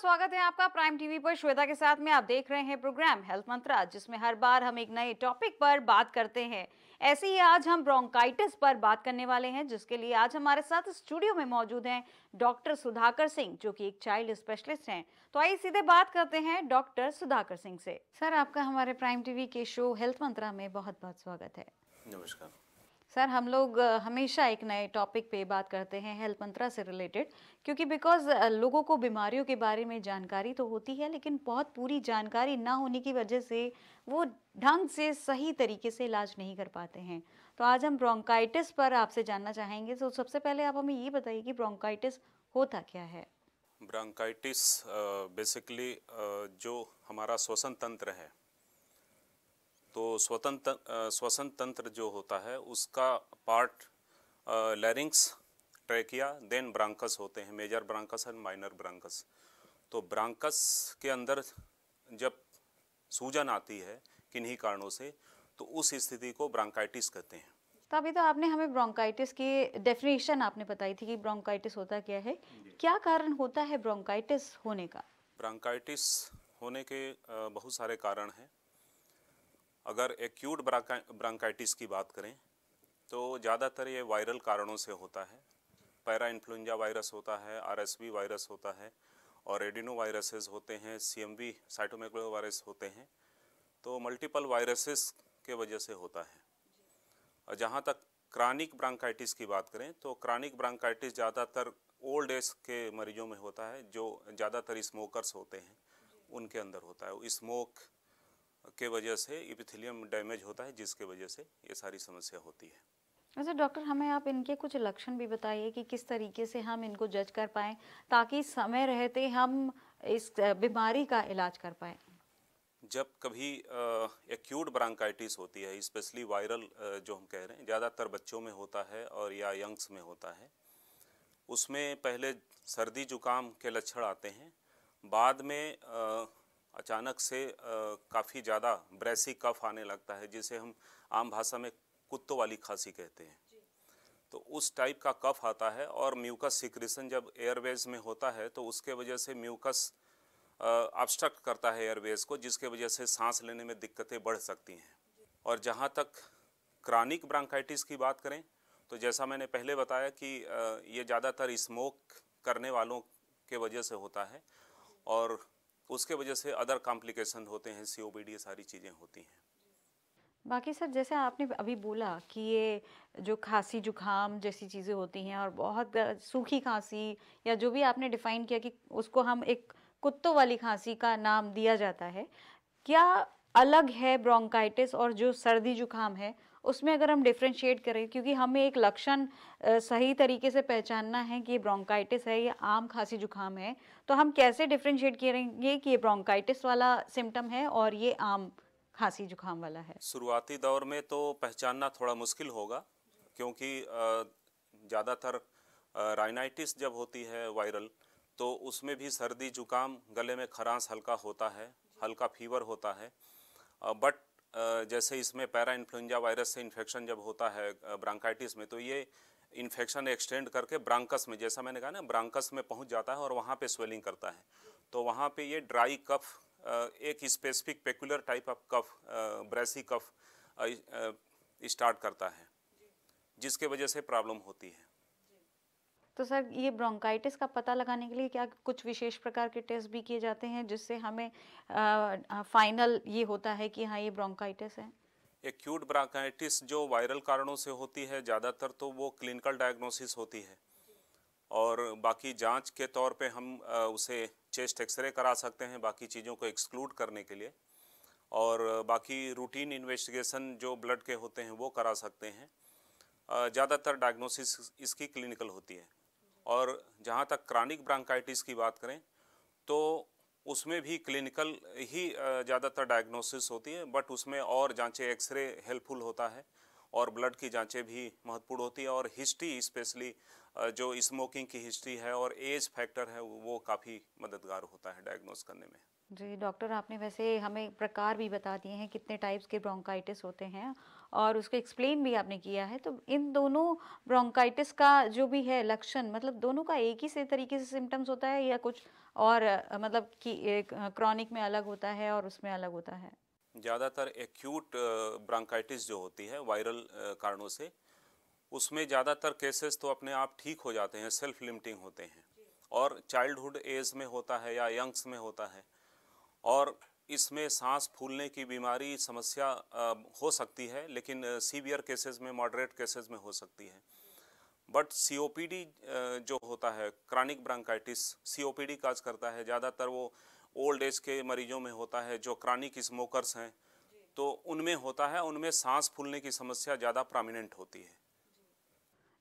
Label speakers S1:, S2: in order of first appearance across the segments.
S1: स्वागत है आपका प्राइम टीवी पर श्वेता के साथ में आप देख रहे हैं प्रोग्राम हेल्थ मंत्रा जिसमें हर बार हम एक नए टॉपिक पर बात करते हैं ऐसे ही आज हम ब्रोंकाइटिस पर बात करने वाले हैं जिसके लिए आज हमारे साथ स्टूडियो में मौजूद हैं डॉक्टर सुधाकर सिंह जो कि एक चाइल्ड स्पेशलिस्ट हैं तो आइए सीधे बात करते हैं डॉक्टर सुधाकर सिंह से सर आपका हमारे प्राइम टीवी के शो हेल्थ मंत्रा में बहुत बहुत स्वागत है नमस्कार सर हम लोग हमेशा एक नए टॉपिक पे बात करते हैं हेल्थ मंत्रा से रिलेटेड क्योंकि बिकॉज लोगों को बीमारियों के बारे में जानकारी तो होती है लेकिन बहुत पूरी जानकारी ना होने की वजह से वो ढंग से सही तरीके से इलाज नहीं कर पाते हैं तो आज हम ब्रोंकाइटिस पर आपसे जानना चाहेंगे तो सबसे पहले आप हमें ये बताइए कि ब्रोंकाइटिस होता क्या है
S2: ब्रोंकाइटिस बेसिकली जो हमारा श्वसन तंत्र है तो स्वतंत्र श्वसन तंत्र जो होता है उसका part larynx trachea then bronchus होते हैं major bronchus and minor bronchus तो ब्रांकस के अंदर जब सूजन आती है किन्हीं कारणों से तो उस स्थिति को ब्रांकाइटिस कहते हैं
S1: तो अभी तो आपने हमें ब्रोंकाइटिस की डेफिनेशन आपने बताई थी कि ब्रोंकाइटिस होता क्या है क्या कारण होता है ब्रोंकाइटिस होने का
S2: ब्रोंकाइटिस होने के बहुत सारे कारण हैं अगर एक्यूट ब्रांकाइटिस की बात करें तो ज़्यादातर ये वायरल कारणों से होता है पैरा इन्फ्लुंजा वायरस होता है आरएसवी वायरस होता है और एडिनो वायरसेस होते हैं C M V cytomegalovirus होते हैं तो मल्टीपल वायरसेस के वजह से होता है और जहाँ तक क्रॉनिक ब्रांकाइटिस की बात करें तो क्रॉनिक ब्रांकाइटिस ज़्यादातर ओल्ड एज के मरीजों में होता है जो ज़्यादातर स्मोकर्स होते हैं उनके अंदर होता है स्मोक के वजह से इपिथिलियम डैमेज होता है जिसके वजह से ये सारी समस्या होती है
S1: अच्छा डॉक्टर हमें आप इनके कुछ लक्षण भी बताइए कि किस तरीके से हम इनको जज कर पाएँ ताकि समय रहते हम इस बीमारी का इलाज कर पाए
S2: जब कभी एक्यूट ब्रांकाइटिस होती है स्पेशली वायरल जो हम कह रहे हैं ज़्यादातर बच्चों में होता है और या यंग्स में होता है उसमें पहले सर्दी जुकाम के लक्षण आते हैं बाद में अचानक से काफ़ी ज़्यादा ब्रेसी कफ आने लगता है जिसे हम आम भाषा में कुत्तों वाली खांसी कहते हैं तो उस टाइप का कफ आता है और म्यूकस सिक्रेशन जब एयरवेज में होता है तो उसके वजह से म्यूकस ऑब्स्ट्रक्ट करता है एयरवेज को जिसके वजह से सांस लेने में दिक्कतें बढ़ सकती हैं और जहाँ तक क्रॉनिक ब्रांकाइटिस की बात करें तो जैसा मैंने पहले बताया कि ये ज़्यादातर स्मोक करने वालों के वजह से होता है और उसके वजह से अदर कॉम्प्लिकेशन होते हैं सी ओ बी डी सारी चीज़ें होती हैं
S1: बाकी सर जैसे आपने अभी बोला कि ये जो खांसी जुखाम जैसी चीज़ें होती हैं और बहुत सूखी खांसी या जो भी आपने डिफ़ाइन किया कि उसको हम एक कुत्तों वाली खांसी का नाम दिया जाता है क्या अलग है ब्रोंकाइटिस और जो सर्दी जुखाम है उसमें अगर हम डिफ्रेंशिएट करें क्योंकि हमें एक लक्षण सही तरीके से पहचानना है कि ये ब्रोंकाइटिस है या आम खांसी जुकाम है तो हम कैसे डिफ्रेंशिएट करेंगे कि ये ब्रोंकाइटिस वाला सिम्टम है और ये आम खांसी जुकाम वाला है
S2: शुरुआती दौर में तो पहचानना थोड़ा मुश्किल होगा क्योंकि ज़्यादातर राइनाइटिस जब होती है वायरल तो उसमें भी सर्दी जुकाम गले में खरांस हल्का होता है हल्का फीवर होता है बट जैसे इसमें पैरा इन्फ्लुंजा वायरस से इन्फेक्शन जब होता है ब्रांकाइटिस में तो ये इन्फेक्शन एक्सटेंड करके ब्रांकस में जैसा मैंने कहा ना ब्रांकस में पहुंच जाता है और वहाँ पे स्वेलिंग करता है तो वहाँ पे ये ड्राई कफ एक specific peculiar type of cough brassy cough start करता है जिसके वजह से प्रॉब्लम होती है
S1: तो सर ये ब्रोंकाइटिस का पता लगाने के लिए क्या कुछ विशेष प्रकार के टेस्ट भी किए जाते हैं जिससे हमें आ, फाइनल ये होता है कि हाँ ये ब्रोंकाइटिस है
S2: एक्यूट ब्रोंकाइटिस जो वायरल कारणों से होती है ज़्यादातर तो वो क्लिनिकल डायग्नोसिस होती है और बाकी जांच के तौर पे हम उसे चेस्ट एक्सरे करा सकते हैं बाकी चीज़ों को एक्सक्लूड करने के लिए और बाकी रूटीन इन्वेस्टिगेशन जो ब्लड के होते हैं वो करा सकते हैं ज़्यादातर डायग्नोसिस इसकी क्लिनिकल होती है और जहाँ तक क्रॉनिक ब्रांकाइटिस की बात करें तो उसमें भी क्लिनिकल ही ज़्यादातर डायग्नोसिस होती है बट उसमें और जांचें एक्सरे हेल्पफुल होता है और ब्लड की जांचें भी महत्वपूर्ण होती है और हिस्ट्री स्पेशली जो स्मोकिंग की हिस्ट्री है और एज फैक्टर है वो काफ़ी मददगार होता है डायग्नोस करने में
S1: जी डॉक्टर आपने वैसे हमें प्रकार भी बता दिए हैं कितने टाइप्स के ब्रोंकाइटिस होते हैं और उसको एक्सप्लेन भी आपने किया है तो इन दोनों ब्रोंकाइटिस का जो भी है लक्षण मतलब दोनों का एक ही से तरीके से सिम्टम्स होता है या कुछ और मतलब कि क्रॉनिक में अलग होता है और उसमें अलग होता है
S2: ज़्यादातर एक्यूट ब्रांकाइटिस जो होती है वायरल कारणों से उसमें ज़्यादातर केसेस तो अपने आप ठीक हो जाते हैं सेल्फ लिमिटिंग होते हैं और चाइल्डहुड एज में होता है या यंग्स में होता है और इसमें सांस फूलने की बीमारी समस्या हो सकती है लेकिन सीवियर केसेस में मॉडरेट केसेस में हो सकती है बट सीओपीडी जो होता है क्रॉनिक ब्रांकाइटिस सीओपीडी काज करता है ज़्यादातर वो ओल्ड एज के मरीजों में होता है जो क्रॉनिक स्मोकर्स हैं तो उनमें होता है उनमें सांस फूलने की समस्या ज़्यादा प्रामिनेंट होती है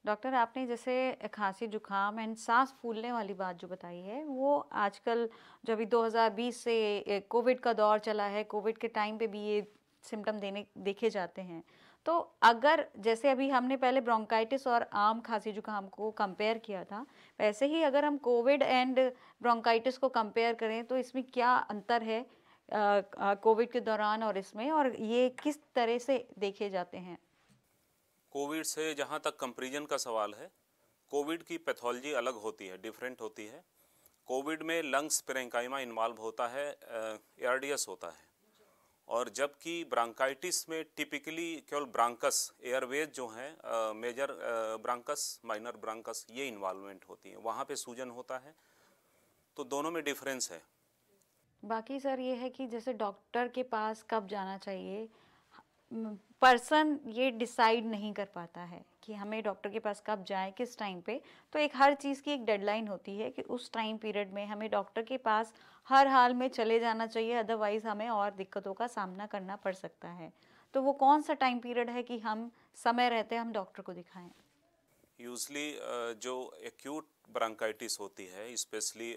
S1: डॉक्टर आपने जैसे खांसी जुकाम एंड सांस फूलने वाली बात जो बताई है वो आजकल जो अभी 2020 से कोविड का दौर चला है कोविड के टाइम पे भी ये सिम्टम देने देखे जाते हैं तो अगर जैसे अभी हमने पहले ब्रोंकाइटिस और आम खांसी जुकाम को कंपेयर किया था वैसे ही अगर हम कोविड एंड ब्रोंकाइटिस को कंपेयर करें तो इसमें क्या अंतर है कोविड के दौरान और इसमें और ये किस तरह से देखे जाते हैं
S2: कोविड से जहाँ तक कंपेरिजन का सवाल है कोविड की पैथोलॉजी अलग होती है डिफरेंट होती है कोविड में लंग्स पेरेंकाइमा इन्वॉल्व होता है एयरडियस होता है और जबकि ब्रांकाइटिस में टिपिकली केवल ब्रांकस एयरवेज जो हैं मेजर ब्रांकस माइनर ब्रांकस ये इन्वॉल्वमेंट होती है वहाँ पे सूजन होता है तो दोनों में डिफरेंस है
S1: बाकी सर ये है कि जैसे डॉक्टर के पास कब जाना चाहिए पर्सन ये डिसाइड नहीं कर पाता है कि हमें डॉक्टर के पास कब जाएं किस टाइम पे तो एक हर चीज़ की एक डेडलाइन होती है कि उस टाइम पीरियड में हमें डॉक्टर के पास हर हाल में चले जाना चाहिए अदरवाइज़ हमें और दिक्कतों का सामना करना पड़ सकता है तो वो कौन सा टाइम पीरियड है कि हम समय रहते हम डॉक्टर को दिखाएं
S2: यूजली जो एक्यूट ब्रांकाइटिस होती है स्पेशली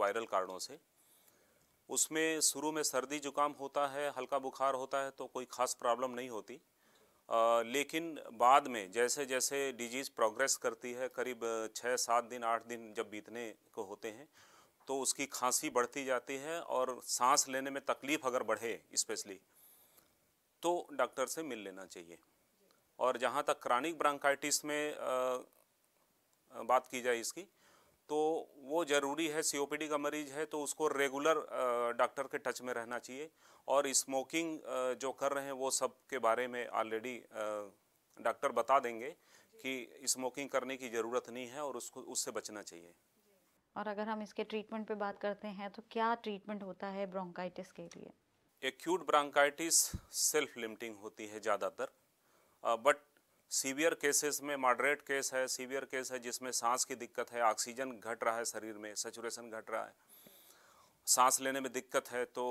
S2: वायरल कारणों से उसमें शुरू में सर्दी जुकाम होता है हल्का बुखार होता है तो कोई ख़ास प्रॉब्लम नहीं होती आ, लेकिन बाद में जैसे जैसे डिजीज़ प्रोग्रेस करती है करीब छः सात दिन आठ दिन जब बीतने को होते हैं तो उसकी खांसी बढ़ती जाती है और सांस लेने में तकलीफ़ अगर बढ़े स्पेशली तो डॉक्टर से मिल लेना चाहिए और जहाँ तक क्रॉनिक ब्रांकाइटिस में आ, बात की जाए इसकी तो वो ज़रूरी है सीओपीडी का मरीज़ है तो उसको रेगुलर डॉक्टर के टच में रहना चाहिए और स्मोकिंग जो कर रहे हैं वो सब के बारे में ऑलरेडी डॉक्टर बता देंगे कि स्मोकिंग करने की ज़रूरत नहीं है और उसको उससे बचना चाहिए
S1: और अगर हम इसके ट्रीटमेंट पे बात करते हैं तो क्या ट्रीटमेंट होता है ब्रोंकाइटिस के लिए
S2: एक्यूट ब्रोंकाइटिस सेल्फ लिमिटिंग होती है ज़्यादातर बट सीवियर केसेस में मॉडरेट केस है सीवियर केस है जिसमें सांस की दिक्कत है ऑक्सीजन घट रहा है शरीर में सेचुरेशन घट रहा है सांस लेने में दिक्कत है तो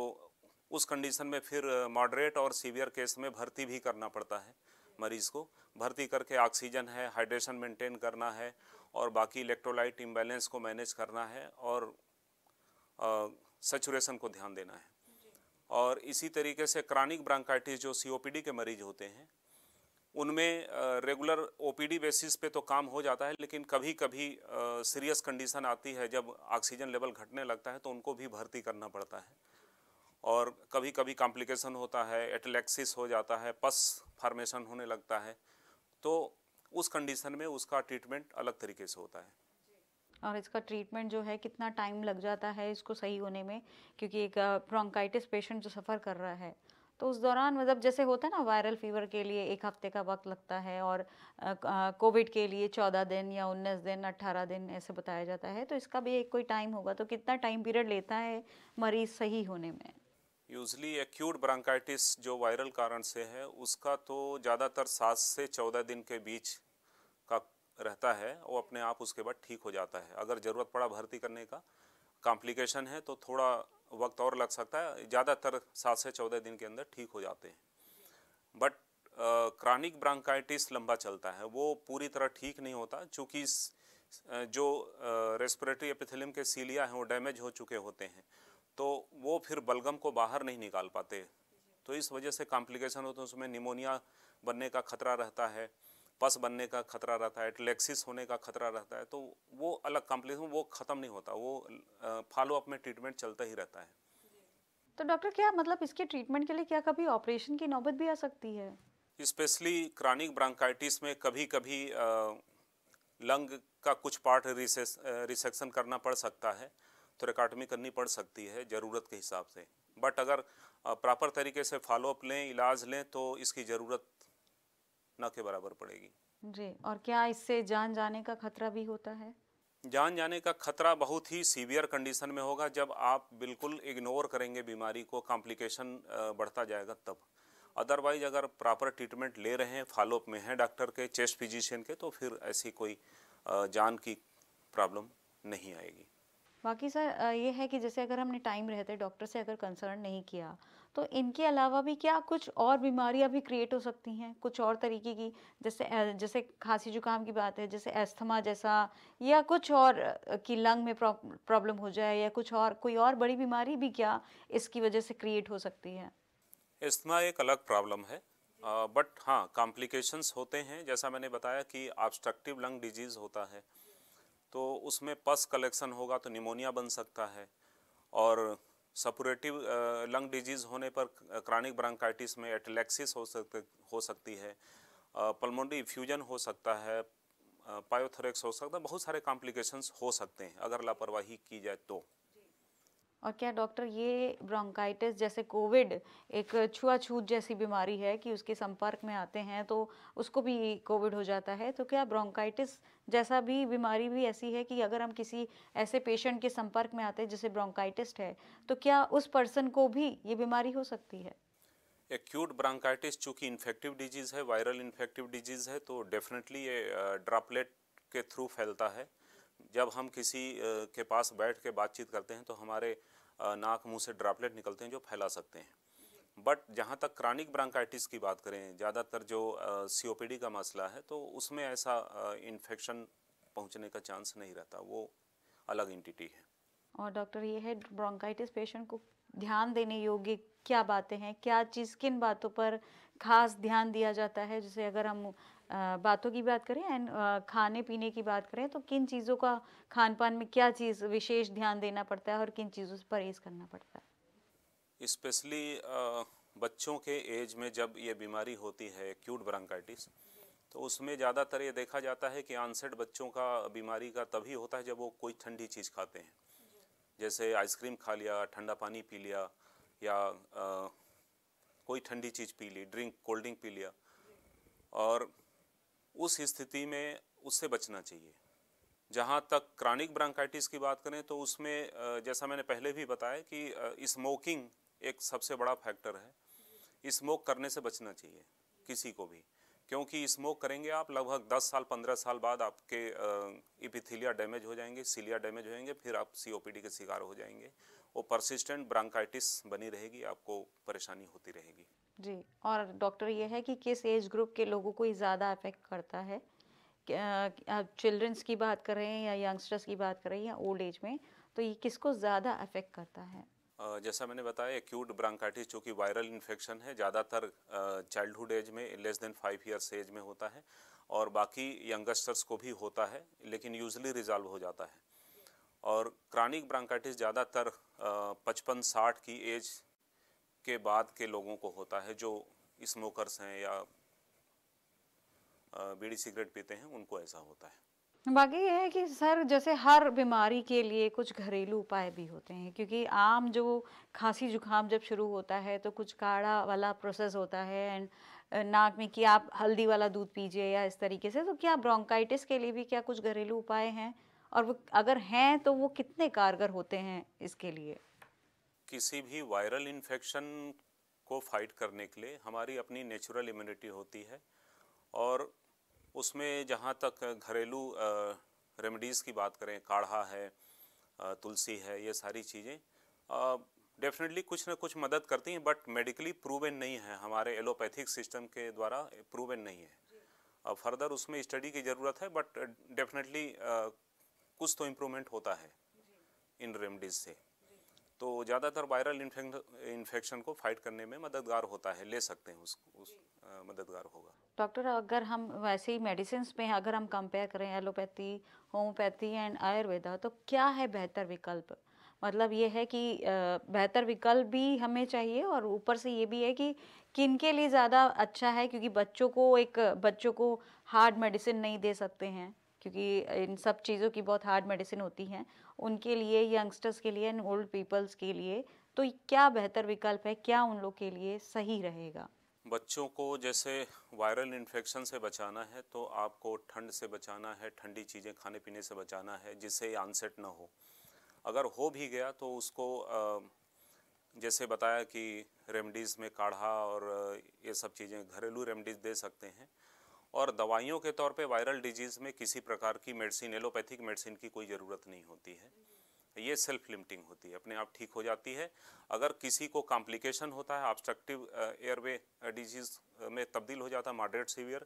S2: उस कंडीशन में फिर मॉडरेट और सीवियर केस में भर्ती भी करना पड़ता है मरीज़ को भर्ती करके ऑक्सीजन है हाइड्रेशन मेंटेन करना है और बाकी इलेक्ट्रोलाइट इम्बेलेंस को मैनेज करना है और सचुरेशन को ध्यान देना है और इसी तरीके से क्रॉनिक ब्रांकाइटिस जो सीओपीडी के मरीज होते हैं उनमें रेगुलर ओपीडी बेसिस पे तो काम हो जाता है लेकिन कभी कभी सीरियस कंडीशन आती है जब ऑक्सीजन लेवल घटने लगता है तो उनको भी भर्ती करना पड़ता है और कभी कभी कॉम्प्लिकेशन होता है एटलेक्सिस हो जाता है पस फार्मेशन होने लगता है तो उस कंडीशन में उसका ट्रीटमेंट अलग तरीके से होता है
S1: और इसका ट्रीटमेंट जो है कितना टाइम लग जाता है इसको सही होने में क्योंकि एक ब्रोंकाइटिस पेशेंट जो सफ़र कर रहा है तो उस दौरान मतलब जैसे होता है ना वायरल फीवर के लिए एक हफ्ते का वक्त लगता है और कोविड के लिए चौदह दिन या उन्नीस दिन अट्ठारह दिन ऐसे बताया जाता है तो इसका भी एक कोई टाइम होगा तो कितना टाइम पीरियड लेता है मरीज सही होने में
S2: यूजली एक्यूट ब्रांकाइटिस जो वायरल कारण से है उसका तो ज़्यादातर सात से चौदह दिन के बीच का रहता है वो अपने आप उसके बाद ठीक हो जाता है अगर ज़रूरत पड़ा भर्ती करने का कॉम्प्लिकेशन है तो थोड़ा वक्त और लग सकता है ज़्यादातर सात से चौदह दिन के अंदर ठीक हो जाते हैं बट क्रॉनिक ब्रांकाइटिस लंबा चलता है वो पूरी तरह ठीक नहीं होता चूँकि जो रेस्पिरेटरी एपिथेलियम के सीलिया हैं वो डैमेज हो चुके होते हैं तो वो फिर बलगम को बाहर नहीं निकाल पाते तो इस वजह से कॉम्प्लिकेशन होते हैं उसमें निमोनिया बनने का खतरा रहता है पस बनने का खतरा रहता है टलेक्सिस होने का खतरा रहता है तो वो अलग कॉम्प्लिकेशन तो वो ख़त्म नहीं होता वो फॉलो अप में ट्रीटमेंट चलता ही रहता है
S1: तो डॉक्टर क्या मतलब इसके ट्रीटमेंट के लिए क्या कभी ऑपरेशन की नौबत भी आ सकती है
S2: स्पेशली क्रॉनिक ब्रांकाइटिस में कभी कभी लंग का कुछ पार्ट रिसेक्शन करना पड़ सकता है थोरेकाटमी करनी पड़ सकती है ज़रूरत के हिसाब से बट अगर प्रॉपर तरीके से फॉलोअप लें इलाज लें तो इसकी ज़रूरत ना के बराबर पड़ेगी
S1: जी और क्या इससे जान जाने का खतरा भी होता है
S2: जान जाने का खतरा बहुत ही सीवियर कंडीशन में होगा जब आप बिल्कुल इग्नोर करेंगे बीमारी को कॉम्प्लिकेशन बढ़ता जाएगा तब अदरवाइज अगर प्रॉपर ट्रीटमेंट ले रहे हैं फॉलोअप में हैं डॉक्टर के चेस्ट फिजिशियन के तो फिर ऐसी कोई जान की प्रॉब्लम नहीं आएगी
S1: बाकी सर ये है कि जैसे अगर हमने टाइम रहते डॉक्टर से अगर कंसर्न नहीं किया तो इनके अलावा भी क्या कुछ और बीमारियां भी क्रिएट हो सकती हैं कुछ और तरीके की जैसे जैसे खांसी जुकाम की बात है जैसे एस्थमा जैसा या कुछ और कि लंग में प्रॉब्लम हो जाए या कुछ और कोई और बड़ी बीमारी भी क्या इसकी वजह से क्रिएट हो सकती है
S2: एस्थमा एक अलग प्रॉब्लम है बट हाँ कॉम्प्लिकेशंस होते हैं जैसा मैंने बताया कि ऑब्स्ट्रक्टिव लंग डिजीज़ होता है तो उसमें पस कलेक्शन होगा तो निमोनिया बन सकता है और सपोरेटिव लंग डिजीज़ होने पर क्रॉनिक ब्रांकाइटिस में एटलेक्सिस हो सकते हो सकती है पल्मोनरी इफ्यूजन हो सकता है पायोथोरेक्स हो सकता है बहुत सारे कॉम्प्लिकेशंस हो सकते हैं अगर लापरवाही की जाए तो
S1: और क्या डॉक्टर ये ब्रोंकाइटिस जैसे कोविड एक छुआछूत जैसी बीमारी है कि उसके संपर्क में आते हैं तो उसको भी कोविड हो जाता है तो क्या ब्रोंकाइटिस जैसा भी बीमारी भी ऐसी है कि अगर हम किसी ऐसे पेशेंट के संपर्क में आते हैं जिसे ब्रोंकाइटिस है तो क्या उस पर्सन को भी ये बीमारी हो सकती है
S2: एक्यूट ब्रांकाइटिस चूँकि इन्फेक्टिव डिजीज़ है वायरल इन्फेक्टिव डिजीज़ है तो डेफिनेटली ये ड्रॉपलेट के थ्रू फैलता है जब हम किसी के पास बैठ के बातचीत करते हैं तो हमारे नाक मुंह से ड्रॉपलेट निकलते हैं जो फैला सकते हैं बट जहाँ तक क्रॉनिक ब्रांकाइटिस की बात करें ज़्यादातर जो सीओपीडी का मसला है तो उसमें ऐसा इन्फेक्शन पहुँचने का चांस नहीं रहता वो अलग इंटिटी है
S1: और डॉक्टर ये है ब्रोंकाइटिस पेशेंट को ध्यान देने योग्य क्या बातें हैं क्या चीज़ किन बातों पर खास ध्यान दिया जाता है जैसे अगर हम बातों की बात करें एंड खाने पीने की बात करें तो किन चीज़ों का खान पान में क्या चीज़ विशेष ध्यान देना पड़ता है और किन चीज़ों से परहेज करना पड़ता
S2: है स्पेशली बच्चों के एज में जब ये बीमारी होती है एक्यूट ब्रांकाइटिस तो उसमें ज़्यादातर ये देखा जाता है कि आंसेट बच्चों का बीमारी का तभी होता है जब वो कोई ठंडी चीज़ खाते हैं जैसे आइसक्रीम खा लिया ठंडा पानी पी लिया या आ, कोई ठंडी चीज़ पी ली ड्रिंक कोल्ड ड्रिंक पी लिया और उस स्थिति में उससे बचना चाहिए जहाँ तक क्रॉनिक ब्रांकाइटिस की बात करें तो उसमें जैसा मैंने पहले भी बताया कि स्मोकिंग एक सबसे बड़ा फैक्टर है स्मोक करने से बचना चाहिए किसी को भी क्योंकि स्मोक करेंगे आप लगभग 10 साल 15 साल बाद आपके इपिथिलिया डैमेज हो जाएंगे सीलिया डैमेज हो जाएंगे फिर आप सीओपीडी के शिकार हो जाएंगे और परसिस्टेंट ब्रांकाइटिस बनी रहेगी आपको परेशानी होती रहेगी
S1: जी और डॉक्टर ये है कि किस एज ग्रुप के लोगों को ज़्यादा अफेक्ट करता है आप चिल्ड्रंस की बात कर रहे हैं या यंगस्टर्स की बात कर रहे हैं या ओल्ड एज में तो ये किसको ज़्यादा अफेक्ट करता है
S2: जैसा मैंने बताया एक्यूट ब्रांकाइटिस जो कि वायरल इन्फेक्शन है ज़्यादातर चाइल्डहुड एज में less than five years age में होता है और बाकी यंगस्टर्स को भी होता है लेकिन यूजली रिजॉल्व हो जाता है और क्रॉनिक ब्रांकाइटिस ज़्यादातर पचपन साठ की एज के बाद के लोगों को होता है जो स्मोकर्स हैं या बीड़ी सिगरेट पीते हैं उनको ऐसा होता
S1: है बाकी ये है कि सर जैसे हर बीमारी के लिए कुछ घरेलू उपाय भी होते हैं क्योंकि आम जो खांसी जुकाम जब शुरू होता है तो कुछ काढ़ा वाला प्रोसेस होता है एंड नाक में कि आप हल्दी वाला दूध पीजिए या इस तरीके से तो क्या ब्रोंकाइटिस के लिए भी क्या कुछ घरेलू उपाय हैं और वो अगर हैं तो वो कितने कारगर होते हैं इसके लिए
S2: किसी भी वायरल इन्फेक्शन को फाइट करने के लिए हमारी अपनी नेचुरल इम्यूनिटी होती है और उसमें जहाँ तक घरेलू रेमेडीज़ की बात करें काढ़ा है तुलसी है ये सारी चीज़ें डेफिनेटली कुछ ना कुछ मदद करती हैं बट मेडिकली प्रूवन नहीं है हमारे एलोपैथिक सिस्टम के द्वारा प्रूवन नहीं है अब फर्दर उसमें स्टडी की ज़रूरत है बट डेफिनेटली कुछ तो इम्प्रूवमेंट होता है इन रेमडीज़ से तो ज़्यादातर वायरल इन्फेक्शन को फाइट करने में मददगार होता है ले सकते हैं उस, उस मददगार होगा
S1: डॉक्टर अगर हम वैसे ही मेडिसिन में अगर हम कंपेयर करें एलोपैथी होम्योपैथी एंड आयुर्वेदा तो क्या है बेहतर विकल्प मतलब ये है कि बेहतर विकल्प भी हमें चाहिए और ऊपर से ये भी है कि किन के लिए ज़्यादा अच्छा है क्योंकि बच्चों को एक बच्चों को हार्ड मेडिसिन नहीं दे सकते हैं क्योंकि इन सब चीज़ों की बहुत हार्ड मेडिसिन होती हैं उनके लिए यंगस्टर्स के लिए एंड ओल्ड पीपल्स के लिए तो क्या बेहतर विकल्प है क्या उन लोग के लिए सही रहेगा
S2: बच्चों को जैसे वायरल इन्फेक्शन से बचाना है तो आपको ठंड से बचाना है ठंडी चीज़ें खाने पीने से बचाना है जिससे आंसेट ना हो अगर हो भी गया तो उसको जैसे बताया कि रेमडीज़ में काढ़ा और ये सब चीज़ें घरेलू रेमडीज़ दे सकते हैं और दवाइयों के तौर पे वायरल डिजीज़ में किसी प्रकार की मेडिसिन एलोपैथिक मेडिसिन की कोई ज़रूरत नहीं होती है ये सेल्फ लिमिटिंग होती है अपने आप ठीक हो जाती है अगर किसी को कॉम्प्लिकेशन होता है ऑब्स्ट्रक्टिव एयरवे डिजीज़ में तब्दील हो जाता है मॉडरेट सीवियर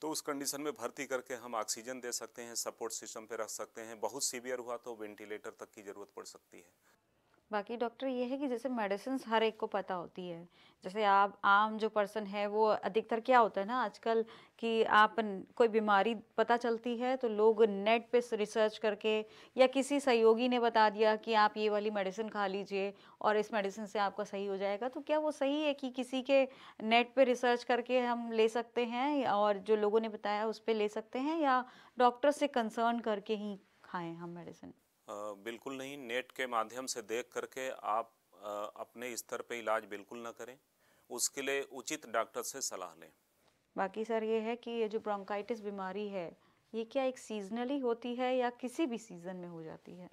S2: तो उस कंडीशन में भर्ती करके हम ऑक्सीजन दे सकते हैं सपोर्ट सिस्टम पे रख सकते हैं बहुत सीवियर हुआ तो वेंटिलेटर तक की ज़रूरत पड़ सकती है
S1: बाकी डॉक्टर ये है कि जैसे मेडिसिन हर एक को पता होती है जैसे आप आम जो पर्सन है वो अधिकतर क्या होता है ना आजकल कि आप कोई बीमारी पता चलती है तो लोग नेट पे रिसर्च करके या किसी सहयोगी ने बता दिया कि आप ये वाली मेडिसिन खा लीजिए और इस मेडिसिन से आपका सही हो जाएगा तो क्या वो सही है कि किसी के नेट पर रिसर्च करके हम ले सकते हैं और जो लोगों ने बताया उस पर ले सकते हैं या डॉक्टर से कंसर्न करके ही खाएँ हम मेडिसिन
S2: बिल्कुल नहीं नेट के माध्यम से देख करके आप अपने स्तर पे इलाज बिल्कुल ना करें उसके लिए उचित डॉक्टर से सलाह लें
S1: बाकी सर ये है कि ये जो ब्रोंकाइटिस बीमारी है ये क्या एक सीजनली होती है या किसी भी सीज़न में हो जाती है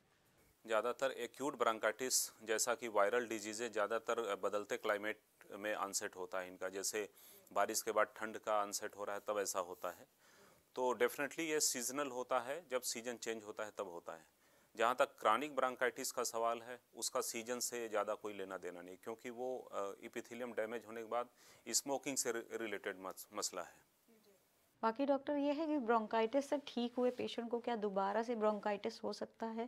S2: ज़्यादातर एक्यूट ब्रांकाइटिस जैसा कि वायरल डिजीज़ें ज़्यादातर बदलते क्लाइमेट में अनसेट होता है इनका जैसे बारिश के बाद ठंड का अनसेट हो रहा है तब ऐसा होता है तो डेफिनेटली ये सीजनल होता है जब सीज़न चेंज होता है तब होता है जहाँ तक क्रॉनिक ब्रांकाइटिस का सवाल है उसका सीजन से ज़्यादा कोई लेना देना नहीं क्योंकि वो इपिथिलियम डैमेज होने के बाद स्मोकिंग से रिलेटेड मसला है
S1: बाकी डॉक्टर ये है कि ब्रोंकाइटिस से ठीक हुए पेशेंट को क्या दोबारा से ब्रोंकाइटिस हो सकता है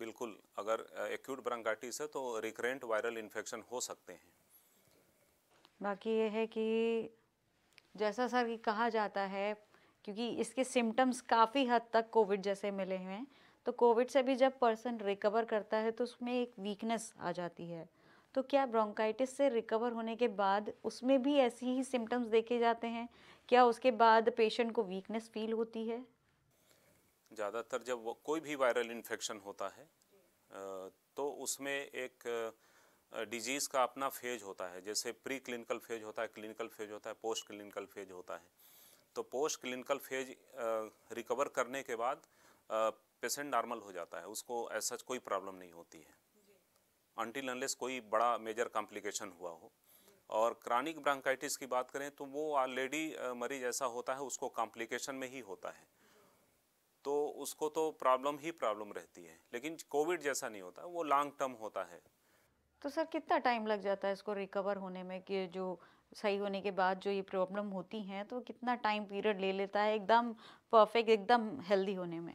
S2: बिल्कुल अगर एक्यूट ब्रोंकाइटिस है तो रिकरेंट वायरल इन्फेक्शन हो सकते हैं
S1: बाकी ये है कि जैसा सर कहा जाता है क्योंकि इसके सिम्टम्स काफ़ी हद तक कोविड जैसे मिले हुए हैं तो कोविड से भी जब पर्सन रिकवर करता है तो उसमें एक वीकनेस आ जाती है तो क्या ब्रोंकाइटिस से रिकवर होने के बाद उसमें भी ऐसी ही सिम्टम्स देखे जाते हैं क्या उसके बाद पेशेंट को वीकनेस फील होती है
S2: ज़्यादातर जब कोई भी वायरल इन्फेक्शन होता है तो उसमें एक डिजीज़ का अपना फेज होता है जैसे प्री क्लिनिकल फेज होता है क्लिनिकल फेज होता है पोस्ट क्लिनिकल फेज होता है तो पोस्ट क्लिनिकल फेज रिकवर करने के बाद पेशेंट नॉर्मल हो जाता है उसको ऐसा कोई प्रॉब्लम नहीं होती है अनटिल अनलेस कोई बड़ा मेजर कॉम्प्लिकेशन हुआ हो और क्रॉनिक ब्रांकाइटिस की बात करें तो वो ऑलरेडी मरीज ऐसा होता है उसको कॉम्प्लिकेशन में ही होता है तो उसको तो प्रॉब्लम ही प्रॉब्लम रहती है लेकिन कोविड जैसा नहीं होता वो लॉन्ग टर्म होता है
S1: तो सर कितना टाइम लग जाता है इसको रिकवर होने में कि जो सही होने के बाद जो ये प्रॉब्लम होती हैं तो कितना टाइम पीरियड ले लेता है एकदम परफेक्ट एकदम हेल्दी होने में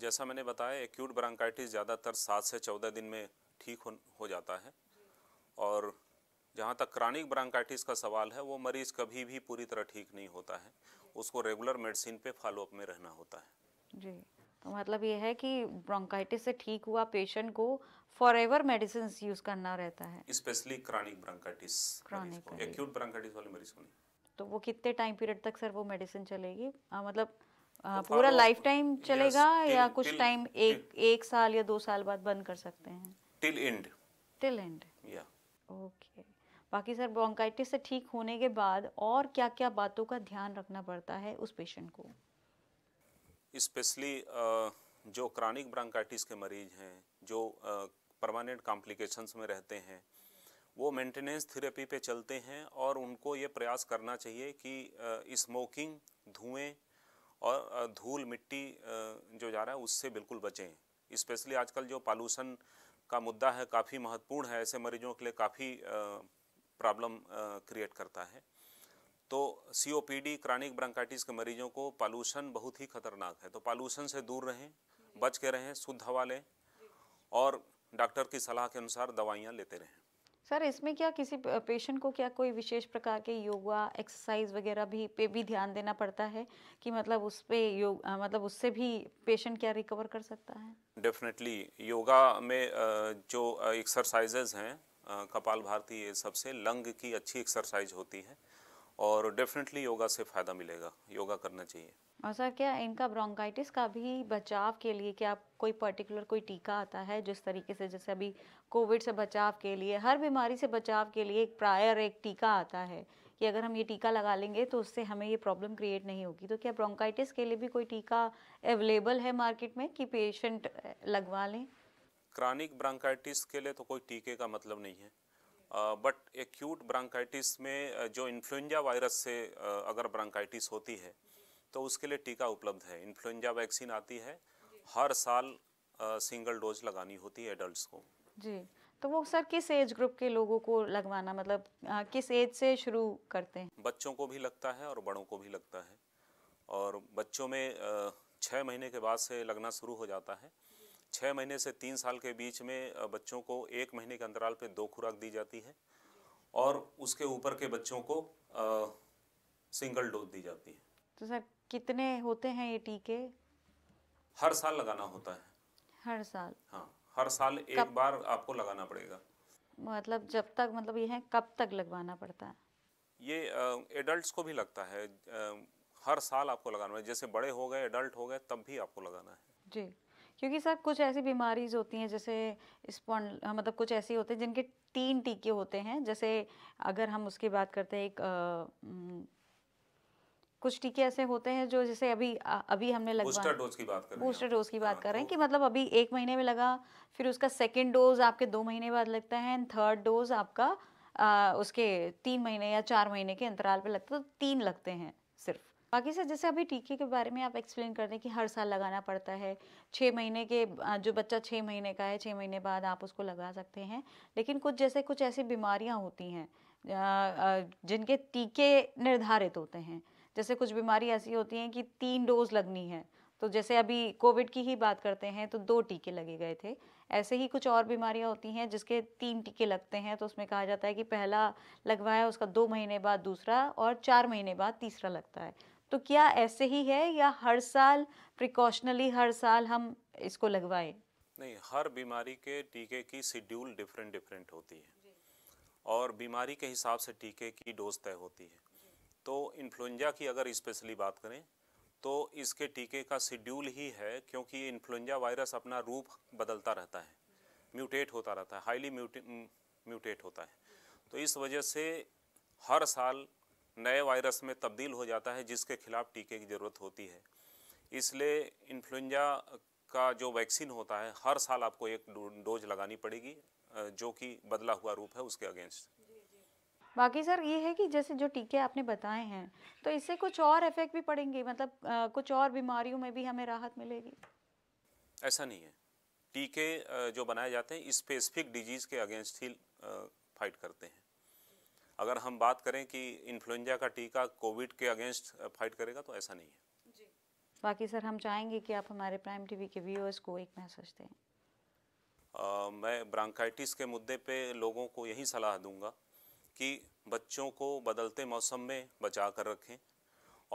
S2: जैसा मैंने बताया एक्यूट ब्रांकाइटिस ज़्यादातर सात से चौदह दिन में ठीक हो, हो जाता है और जहाँ तक क्रॉनिक ब्रांकाइटिस का सवाल है वो मरीज़ कभी भी पूरी तरह ठीक नहीं होता है उसको रेगुलर मेडिसिन पे फॉलोअप में रहना होता है
S1: जी तो मतलब ये है कि ब्रोंकाइटिस से ठीक हुआ पेशेंट को फॉर एवर मेडिसिन यूज करना रहता है
S2: specially chronic bronchitis chronic acute bronchitis वाले मरीज को नहीं
S1: तो वो कितने टाइम पीरियड तक सर वो मेडिसिन चलेगी आ, मतलब
S2: तो हाँ, पूरा लाइफ टाइम
S1: चलेगा yes, या till, कुछ टाइम एक till, एक साल या दो साल बाद बंद कर सकते हैं टिल एंड टिल एंड या ओके बाकी सर ब्रोंकाइटिस से ठीक होने के बाद और क्या क्या बातों का ध्यान रखना पड़ता है उस पेशेंट को
S2: स्पेशली uh, जो क्रॉनिक ब्रोंकाइटिस के मरीज हैं जो परमानेंट uh, कॉम्प्लिकेशंस में रहते हैं वो मेंटेनेंस थेरेपी पे चलते हैं और उनको ये प्रयास करना चाहिए कि स्मोकिंग uh, धुएं और धूल मिट्टी जो जा रहा है उससे बिल्कुल बचें स्पेशली आजकल जो पॉल्यूशन का मुद्दा है काफ़ी महत्वपूर्ण है ऐसे मरीजों के लिए काफ़ी प्रॉब्लम क्रिएट करता है तो C O P D chronic bronchitis के मरीजों को पॉल्यूशन बहुत ही खतरनाक है तो पॉल्यूशन से दूर रहें बच के रहें शुद्ध हवा लें और डॉक्टर की सलाह के अनुसार दवाइयाँ लेते रहें
S1: सर इसमें क्या किसी पेशेंट को क्या कोई विशेष प्रकार के योगा एक्सरसाइज वगैरह भी पे भी ध्यान देना पड़ता है कि मतलब उस पे योग मतलब उससे भी पेशेंट क्या रिकवर कर सकता है
S2: डेफिनेटली योगा में जो एक्सरसाइजेज हैं कपाल भारती ये सबसे लंग की अच्छी एक्सरसाइज होती है और डेफिनेटली योगा से फ़ायदा मिलेगा योगा करना चाहिए
S1: और सर क्या इनका ब्रोंकाइटिस का भी बचाव के लिए क्या कोई पर्टिकुलर कोई टीका आता है जिस तरीके से जैसे अभी कोविड से बचाव के लिए हर बीमारी से बचाव के लिए एक प्रायर एक टीका आता है कि अगर हम ये टीका लगा लेंगे तो उससे हमें ये प्रॉब्लम क्रिएट नहीं होगी तो क्या ब्रोंकाइटिस के लिए भी कोई टीका अवेलेबल है मार्केट में कि पेशेंट लगवा लें
S2: क्रॉनिक ब्रोंकाइटिस के लिए तो कोई टीके का मतलब नहीं है बट एक्यूट ब्रांकाइटिस में जो इन्फ्लुएंजा वायरस से अगर ब्रांकाइटिस होती है तो उसके लिए टीका उपलब्ध है इन्फ्लुएंजा वैक्सीन आती है हर साल सिंगल डोज लगानी होती है एडल्ट्स को
S1: जी तो वो सर किस एज ग्रुप के लोगों को लगवाना मतलब आ, किस एज से शुरू करते हैं
S2: बच्चों को भी लगता है और बड़ों को भी लगता है और बच्चों में छः महीने के बाद से लगना शुरू हो जाता है छः महीने से तीन साल के बीच में बच्चों को एक महीने के अंतराल पे दो खुराक दी जाती है और उसके ऊपर के बच्चों को आ, सिंगल डोज दी जाती है
S1: तो सर कितने होते हैं ये टीके
S2: हर साल लगाना होता है हर साल हाँ हर साल एक कप... बार आपको लगाना पड़ेगा
S1: मतलब जब तक मतलब ये है कब तक लगवाना पड़ता
S2: है ये एडल्ट को भी लगता है आ, हर साल आपको लगाना है जैसे बड़े हो गए एडल्ट हो गए तब भी आपको लगाना है
S1: जी क्योंकि सर कुछ ऐसी बीमारीज होती हैं जैसे स्पॉन्ड मतलब कुछ ऐसे होते हैं जिनके तीन टीके होते हैं जैसे अगर हम उसकी बात करते हैं एक आ, कुछ टीके ऐसे होते हैं जो जैसे अभी अभी हमने लगवाया बूस्टर डोज की
S2: बात कर बूस्टर
S1: डोज की बात कर रहे हैं हाँ, तो कि मतलब अभी एक महीने में लगा फिर उसका सेकेंड डोज आपके दो महीने बाद लगता है एंड थर्ड डोज आपका आ, उसके तीन महीने या चार महीने के अंतराल पे लगता है तो तीन लगते हैं सिर्फ बाकी सर जैसे अभी टीके के बारे में आप एक्सप्लेन कर रहे हैं कि हर साल लगाना पड़ता है छः महीने के जो बच्चा छः महीने का है छः महीने बाद आप उसको लगा सकते हैं लेकिन कुछ जैसे कुछ ऐसी बीमारियाँ होती हैं जिनके टीके निर्धारित होते हैं जैसे कुछ बीमारी ऐसी होती हैं कि तीन डोज लगनी है तो जैसे अभी कोविड की ही बात करते हैं तो दो टीके लगे गए थे ऐसे ही कुछ और बीमारियां होती हैं जिसके तीन टीके लगते हैं तो उसमें कहा जाता है कि पहला लगवाया उसका दो महीने बाद दूसरा और चार महीने बाद तीसरा लगता है तो क्या ऐसे ही है या हर साल प्रिकॉशनली हर साल हम इसको लगवाएं
S2: नहीं हर बीमारी के टीके की शेड्यूल डिफरेंट डिफरेंट होती है और बीमारी के हिसाब से टीके की डोज तय होती है तो इन्फ्लुएंजा की अगर स्पेशली बात करें तो इसके टीके का शेड्यूल ही है क्योंकि इन्फ्लुएंजा वायरस अपना रूप बदलता रहता है म्यूटेट होता रहता है हाईली म्यूटेट होता है तो इस वजह से हर साल नए वायरस में तब्दील हो जाता है जिसके खिलाफ टीके की ज़रूरत होती है इसलिए इन्फ्लुंजा का जो वैक्सीन होता है हर साल आपको एक डोज लगानी पड़ेगी जो कि बदला हुआ रूप है उसके अगेंस्ट
S1: बाकी सर ये है कि जैसे जो टीके आपने बताए हैं तो इससे कुछ और इफेक्ट भी पड़ेंगे मतलब आ, कुछ और बीमारियों में भी हमें राहत मिलेगी
S2: ऐसा नहीं है टीके जो बनाए जाते हैं स्पेसिफिक डिजीज़ के अगेंस्ट ही फाइट करते हैं अगर हम बात करें कि इन्फ्लुएंजा का टीका कोविड के अगेंस्ट फाइट करेगा तो ऐसा नहीं है जी
S1: बाकी सर हम चाहेंगे कि आप हमारे प्राइम टीवी के व्यूअर्स को एक मैसेज दें
S2: मैं ब्रांकाइटिस के मुद्दे पे लोगों को यही सलाह दूंगा कि बच्चों को बदलते मौसम में बचा कर रखें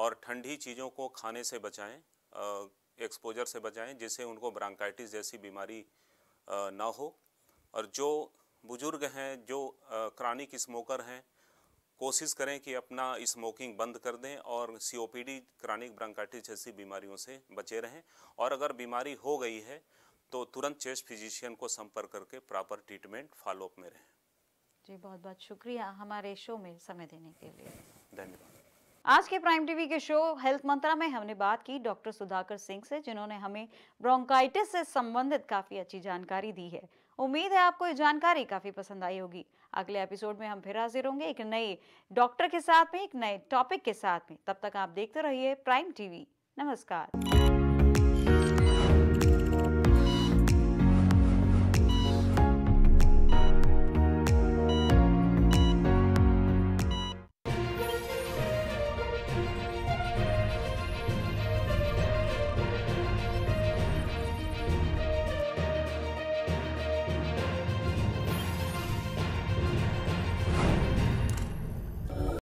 S2: और ठंडी चीज़ों को खाने से बचाएं एक्सपोजर से बचाएं जिससे उनको ब्रांकाइटिस जैसी बीमारी ना हो और जो बुज़ुर्ग हैं जो क्रॉनिक स्मोकर हैं कोशिश करें कि अपना स्मोकिंग बंद कर दें और C O P D chronic bronchitis जैसी बीमारियों से बचे रहें और अगर बीमारी हो गई है तो तुरंत चेस्ट फिजिशियन को संपर्क करके प्रॉपर ट्रीटमेंट फॉलोअप में रहें
S1: जी बहुत बहुत शुक्रिया हमारे शो में समय देने के लिए धन्यवाद आज के प्राइम टीवी के शो हेल्थ मंत्रा में हमने बात की डॉक्टर सुधाकर सिंह से जिन्होंने हमें ब्रोंकाइटिस से संबंधित काफ़ी अच्छी जानकारी दी है उम्मीद है आपको ये जानकारी काफी पसंद आई होगी अगले एपिसोड में हम फिर हाजिर होंगे एक नए डॉक्टर के साथ में एक नए टॉपिक के साथ में तब तक आप देखते रहिए प्राइम टीवी नमस्कार